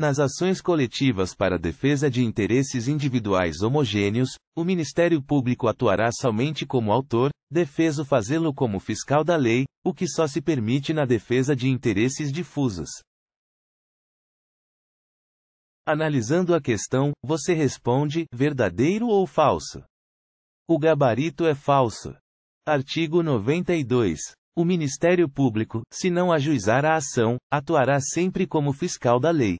Nas ações coletivas para defesa de interesses individuais homogêneos, o Ministério Público atuará somente como autor, defeso fazê-lo como fiscal da lei, o que só se permite na defesa de interesses difusos. Analisando a questão, você responde: verdadeiro ou falso? O gabarito é falso. Artigo 92. O Ministério Público, se não ajuizar a ação, atuará sempre como fiscal da lei.